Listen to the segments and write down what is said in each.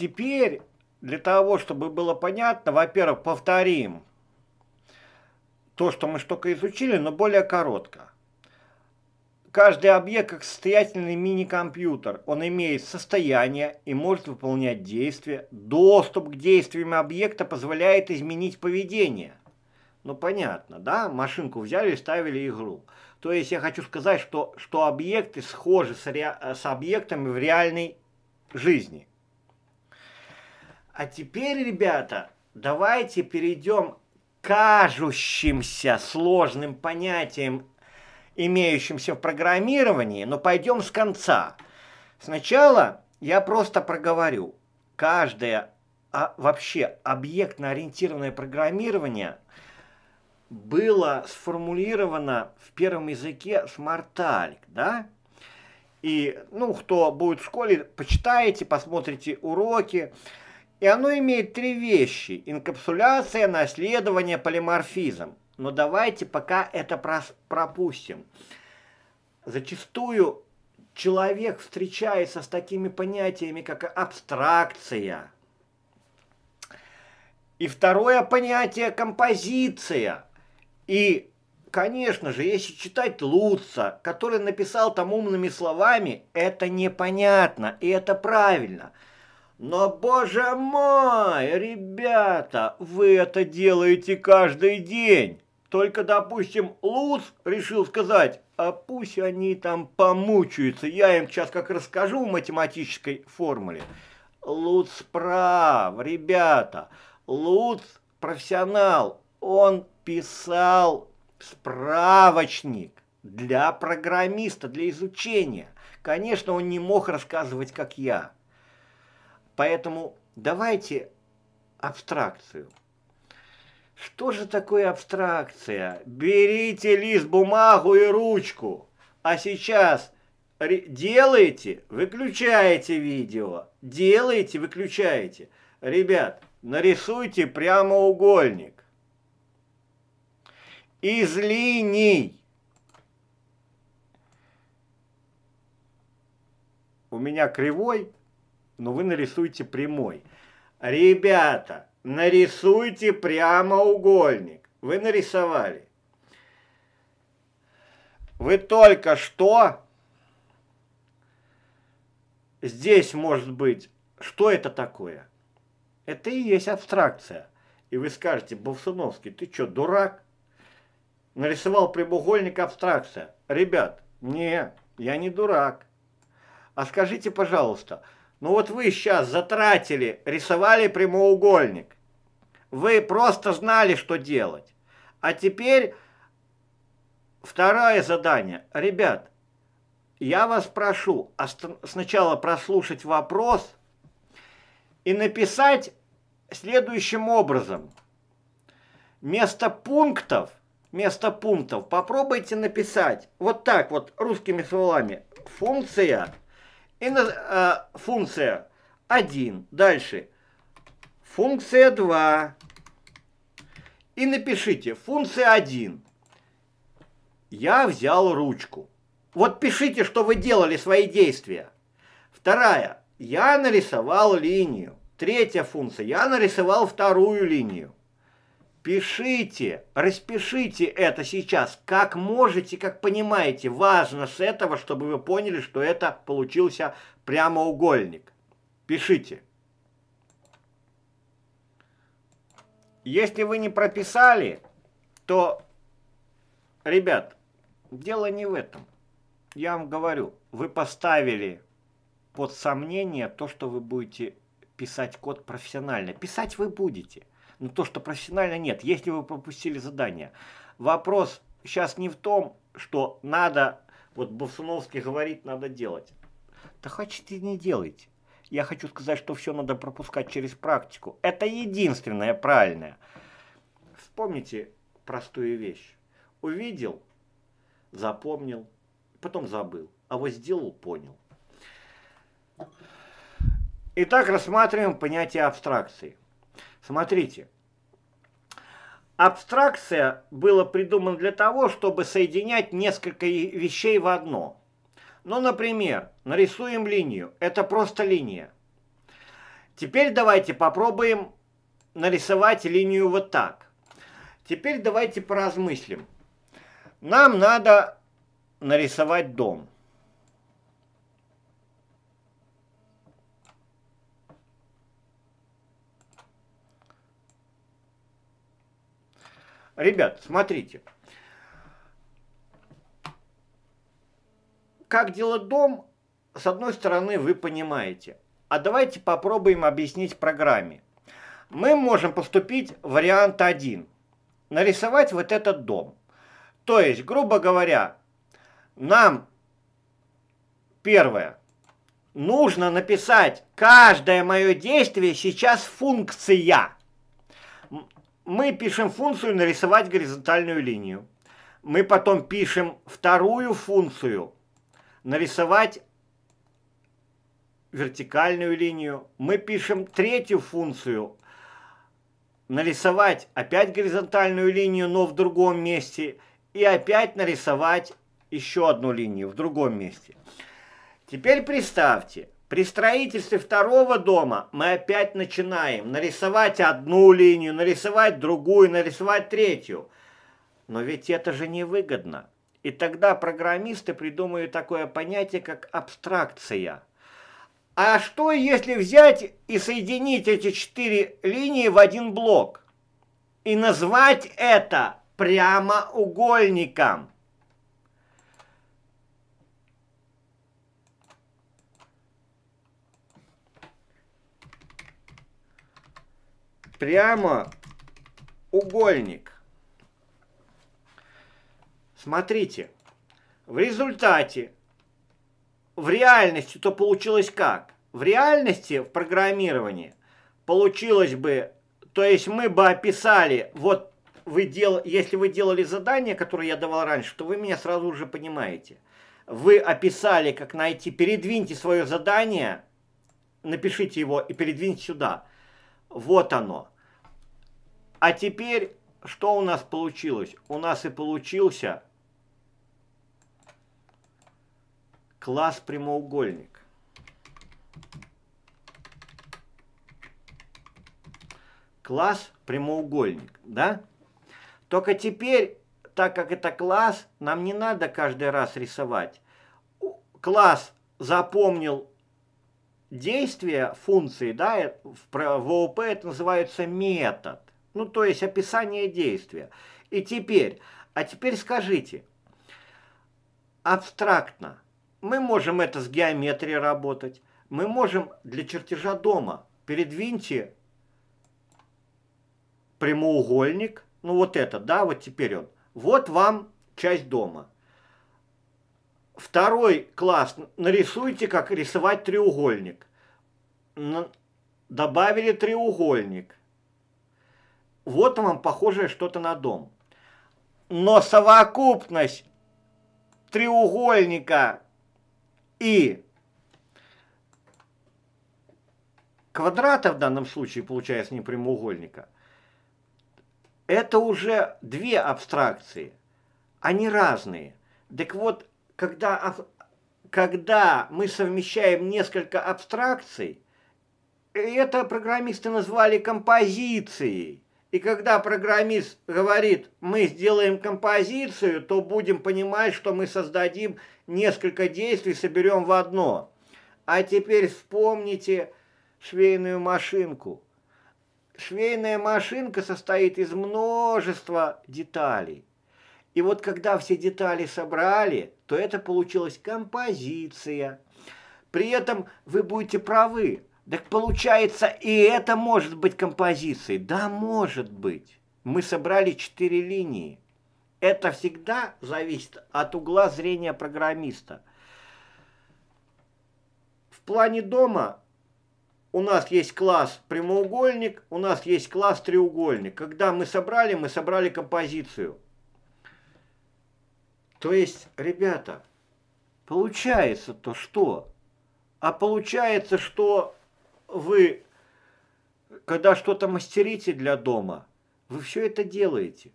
Теперь, для того, чтобы было понятно, во-первых, повторим то, что мы только изучили, но более коротко. Каждый объект как состоятельный мини-компьютер. Он имеет состояние и может выполнять действия. Доступ к действиям объекта позволяет изменить поведение. Ну понятно, да? Машинку взяли и ставили игру. То есть я хочу сказать, что, что объекты схожи с, ре... с объектами в реальной жизни. А теперь, ребята, давайте перейдем к кажущимся сложным понятиям, имеющимся в программировании, но пойдем с конца. Сначала я просто проговорю. Каждое а вообще объектно-ориентированное программирование было сформулировано в первом языке Смарталик, да? И, ну, кто будет в школе, почитаете, посмотрите уроки. И оно имеет три вещи – инкапсуляция, наследование, полиморфизм. Но давайте пока это пропустим. Зачастую человек встречается с такими понятиями, как абстракция. И второе понятие – композиция. И, конечно же, если читать Луца, который написал там умными словами, это непонятно, и это правильно – но, боже мой, ребята, вы это делаете каждый день. Только, допустим, Луц решил сказать, а пусть они там помучаются, я им сейчас как расскажу в математической формуле. Луц прав, ребята, Луц профессионал, он писал справочник для программиста, для изучения. Конечно, он не мог рассказывать, как я. Поэтому давайте абстракцию. Что же такое абстракция? Берите лист, бумагу и ручку. А сейчас делаете, выключаете видео. Делаете, выключаете. Ребят, нарисуйте прямоугольник. Из линий. У меня кривой, но вы нарисуете прямой. Ребята, нарисуйте прямоугольник. Вы нарисовали. Вы только что... Здесь может быть... Что это такое? Это и есть абстракция. И вы скажете, Бовсуновский, ты что, дурак? Нарисовал прямоугольник абстракция. Ребят, не, я не дурак. А скажите, пожалуйста, ну вот вы сейчас затратили, рисовали прямоугольник. Вы просто знали, что делать. А теперь второе задание. Ребят, я вас прошу сначала прослушать вопрос и написать следующим образом. Вместо пунктов, вместо пунктов попробуйте написать вот так вот русскими словами. Функция и, э, функция 1. Дальше. Функция 2. И напишите, функция 1. Я взял ручку. Вот пишите, что вы делали свои действия. Вторая. Я нарисовал линию. Третья функция. Я нарисовал вторую линию. Пишите, распишите это сейчас, как можете, как понимаете. Важно с этого, чтобы вы поняли, что это получился прямоугольник. Пишите. Если вы не прописали, то, ребят, дело не в этом. Я вам говорю, вы поставили под сомнение то, что вы будете писать код профессионально. Писать вы будете но ну, то, что профессионально, нет. Если вы пропустили задание. Вопрос сейчас не в том, что надо, вот Бовсуновский говорит, надо делать. Да хотите, не делайте. Я хочу сказать, что все надо пропускать через практику. Это единственное правильное. Вспомните простую вещь. Увидел, запомнил, потом забыл. А вот сделал, понял. Итак, рассматриваем понятие абстракции. Смотрите. Абстракция была придумана для того, чтобы соединять несколько вещей в одно. Ну, например, нарисуем линию. Это просто линия. Теперь давайте попробуем нарисовать линию вот так. Теперь давайте поразмыслим. Нам надо нарисовать дом. Ребят, смотрите. Как делать дом, с одной стороны, вы понимаете. А давайте попробуем объяснить программе. Мы можем поступить вариант 1. Нарисовать вот этот дом. То есть, грубо говоря, нам первое. Нужно написать каждое мое действие сейчас функция мы пишем функцию нарисовать горизонтальную линию. Мы потом пишем вторую функцию нарисовать вертикальную линию. Мы пишем третью функцию нарисовать опять горизонтальную линию, но в другом месте. И опять нарисовать еще одну линию в другом месте. Теперь представьте, при строительстве второго дома мы опять начинаем нарисовать одну линию, нарисовать другую, нарисовать третью. Но ведь это же невыгодно. И тогда программисты придумают такое понятие, как абстракция. А что, если взять и соединить эти четыре линии в один блок? И назвать это прямоугольником. прямо угольник. Смотрите, в результате, в реальности то получилось как? В реальности, в программировании, получилось бы, то есть мы бы описали, вот вы дел, если вы делали задание, которое я давал раньше, то вы меня сразу уже понимаете. Вы описали, как найти, передвиньте свое задание, напишите его и передвиньте сюда. Вот оно. А теперь, что у нас получилось? У нас и получился класс прямоугольник. Класс прямоугольник, да? Только теперь, так как это класс, нам не надо каждый раз рисовать. Класс запомнил действие функции, да, э, в ВОП это называется метод. Ну, то есть описание действия. И теперь, а теперь скажите, абстрактно, мы можем это с геометрией работать, мы можем для чертежа дома передвиньте прямоугольник, ну вот это, да, вот теперь он. Вот вам часть дома. Второй класс, нарисуйте, как рисовать треугольник. Добавили треугольник. Вот вам похожее что-то на дом. Но совокупность треугольника и квадрата в данном случае получается не прямоугольника, это уже две абстракции. Они разные. Так вот, когда, когда мы совмещаем несколько абстракций, это программисты назвали композицией. И когда программист говорит, мы сделаем композицию, то будем понимать, что мы создадим несколько действий, соберем в одно. А теперь вспомните швейную машинку. Швейная машинка состоит из множества деталей. И вот когда все детали собрали, то это получилась композиция. При этом вы будете правы, так получается, и это может быть композицией. Да, может быть. Мы собрали четыре линии. Это всегда зависит от угла зрения программиста. В плане дома у нас есть класс прямоугольник, у нас есть класс треугольник. Когда мы собрали, мы собрали композицию. То есть, ребята, получается то что? А получается, что вы, когда что-то мастерите для дома, вы все это делаете.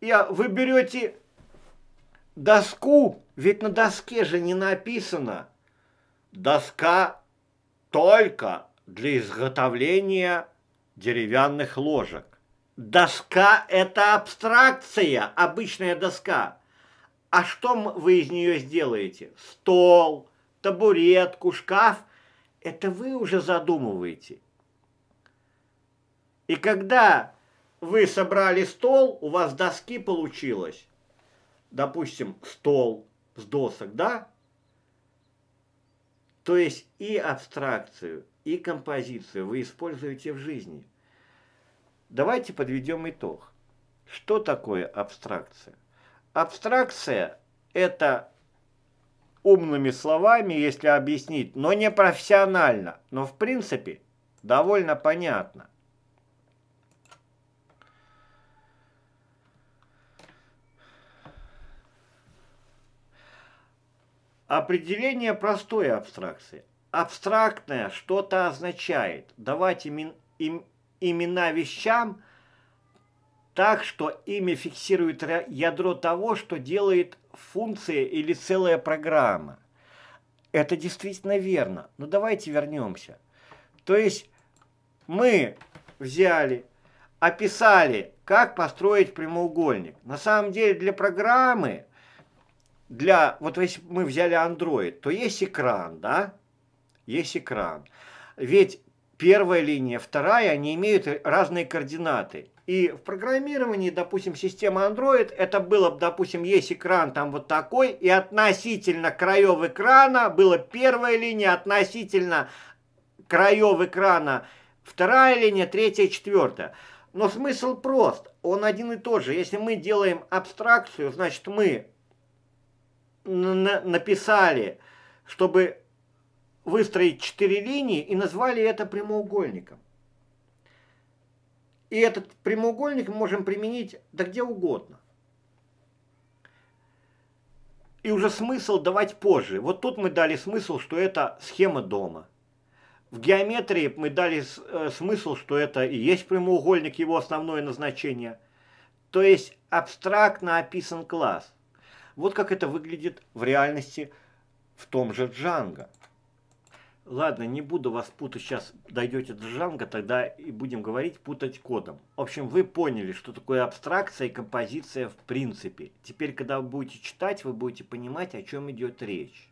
Я, вы берете доску, ведь на доске же не написано. Доска только для изготовления деревянных ложек. Доска – это абстракция, обычная доска. А что вы из нее сделаете? Стол, табуретку, шкаф это вы уже задумываете. И когда вы собрали стол, у вас доски получилось, допустим, стол с досок, да? То есть и абстракцию, и композицию вы используете в жизни. Давайте подведем итог. Что такое абстракция? Абстракция – это умными словами, если объяснить, но не профессионально, но в принципе довольно понятно. Определение простой абстракции. Абстрактное что-то означает. Давать имен, им, имена вещам – так, что имя фиксирует ядро того, что делает функция или целая программа. Это действительно верно. Но давайте вернемся. То есть мы взяли, описали, как построить прямоугольник. На самом деле для программы, для, вот если мы взяли Android, то есть экран, да? Есть экран. Ведь первая линия, вторая, они имеют разные координаты. И в программировании, допустим, система Android, это было, бы, допустим, есть экран там вот такой, и относительно краев экрана была первая линия, относительно краев экрана вторая линия, третья, четвертая. Но смысл прост, он один и тот же. Если мы делаем абстракцию, значит мы написали, чтобы выстроить четыре линии и назвали это прямоугольником. И этот прямоугольник мы можем применить да где угодно. И уже смысл давать позже. Вот тут мы дали смысл, что это схема дома. В геометрии мы дали э, смысл, что это и есть прямоугольник, его основное назначение. То есть абстрактно описан класс. Вот как это выглядит в реальности в том же Джанго. Ладно, не буду вас путать сейчас, дойдете до жанга, тогда и будем говорить путать кодом. В общем, вы поняли, что такое абстракция и композиция в принципе. Теперь, когда вы будете читать, вы будете понимать, о чем идет речь.